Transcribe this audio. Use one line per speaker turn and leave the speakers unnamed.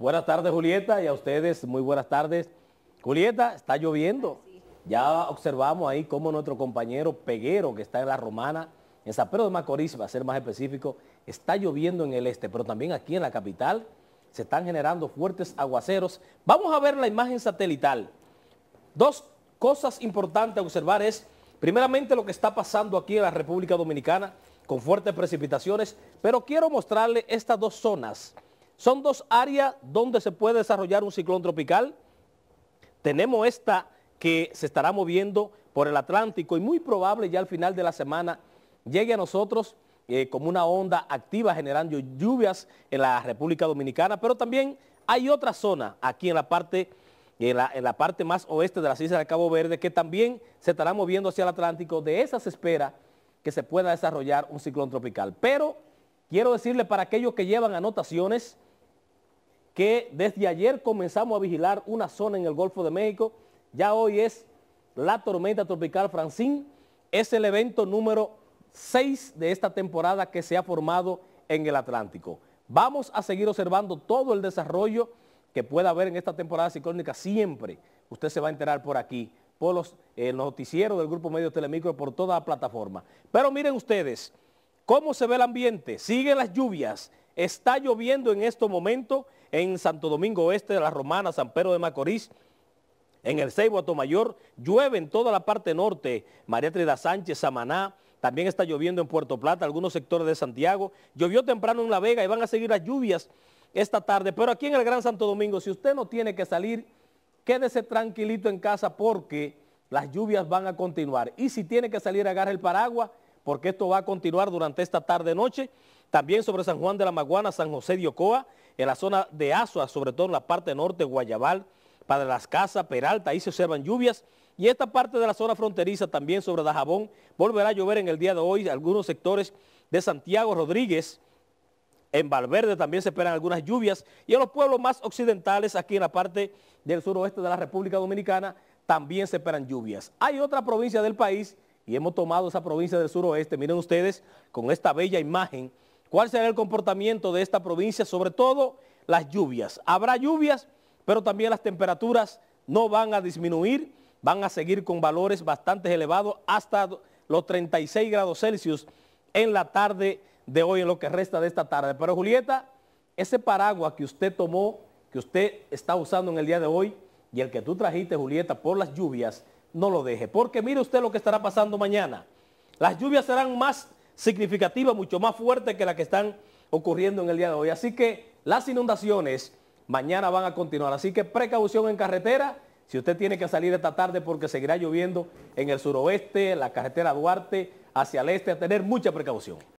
Buenas tardes, Julieta, y a ustedes muy buenas tardes. Julieta, está lloviendo. Ya observamos ahí cómo nuestro compañero Peguero, que está en La Romana, en San Pedro de Macorís, para ser más específico, está lloviendo en el este, pero también aquí en la capital se están generando fuertes aguaceros. Vamos a ver la imagen satelital. Dos cosas importantes a observar es, primeramente, lo que está pasando aquí en la República Dominicana con fuertes precipitaciones, pero quiero mostrarle estas dos zonas son dos áreas donde se puede desarrollar un ciclón tropical. Tenemos esta que se estará moviendo por el Atlántico y muy probable ya al final de la semana llegue a nosotros eh, como una onda activa generando lluvias en la República Dominicana, pero también hay otra zona aquí en la parte en la, parte más oeste de las islas de Cabo Verde, que también se estará moviendo hacia el Atlántico. De esa se espera que se pueda desarrollar un ciclón tropical. Pero quiero decirle para aquellos que llevan anotaciones, que desde ayer comenzamos a vigilar una zona en el Golfo de México. Ya hoy es la tormenta tropical Francín. Es el evento número 6 de esta temporada que se ha formado en el Atlántico. Vamos a seguir observando todo el desarrollo que pueda haber en esta temporada ciclónica siempre. Usted se va a enterar por aquí, por los eh, noticieros del Grupo Medio Telemicro, por toda la plataforma. Pero miren ustedes, cómo se ve el ambiente. Siguen las lluvias. Está lloviendo en estos momentos en Santo Domingo Oeste, de La Romana, San Pedro de Macorís, en el Ceibo, Atomayor, llueve en toda la parte norte, María Trida Sánchez, Samaná, también está lloviendo en Puerto Plata, algunos sectores de Santiago, llovió temprano en La Vega y van a seguir las lluvias esta tarde, pero aquí en el Gran Santo Domingo, si usted no tiene que salir, quédese tranquilito en casa porque las lluvias van a continuar. Y si tiene que salir, agarre el paraguas, porque esto va a continuar durante esta tarde-noche. También sobre San Juan de la Maguana, San José de Ocoa, en la zona de Azua, sobre todo en la parte norte, Guayabal, para las casas, Peralta, ahí se observan lluvias. Y esta parte de la zona fronteriza también sobre Dajabón volverá a llover en el día de hoy. Algunos sectores de Santiago Rodríguez, en Valverde también se esperan algunas lluvias. Y en los pueblos más occidentales, aquí en la parte del suroeste de la República Dominicana, también se esperan lluvias. Hay otra provincia del país y hemos tomado esa provincia del suroeste. Miren ustedes con esta bella imagen cuál será el comportamiento de esta provincia, sobre todo las lluvias. Habrá lluvias, pero también las temperaturas no van a disminuir, van a seguir con valores bastante elevados hasta los 36 grados Celsius en la tarde de hoy, en lo que resta de esta tarde. Pero Julieta, ese paraguas que usted tomó, que usted está usando en el día de hoy, y el que tú trajiste, Julieta, por las lluvias, no lo deje. Porque mire usted lo que estará pasando mañana. Las lluvias serán más significativa, mucho más fuerte que la que están ocurriendo en el día de hoy. Así que las inundaciones mañana van a continuar. Así que precaución en carretera. Si usted tiene que salir esta tarde porque seguirá lloviendo en el suroeste, la carretera Duarte, hacia el este, a tener mucha precaución.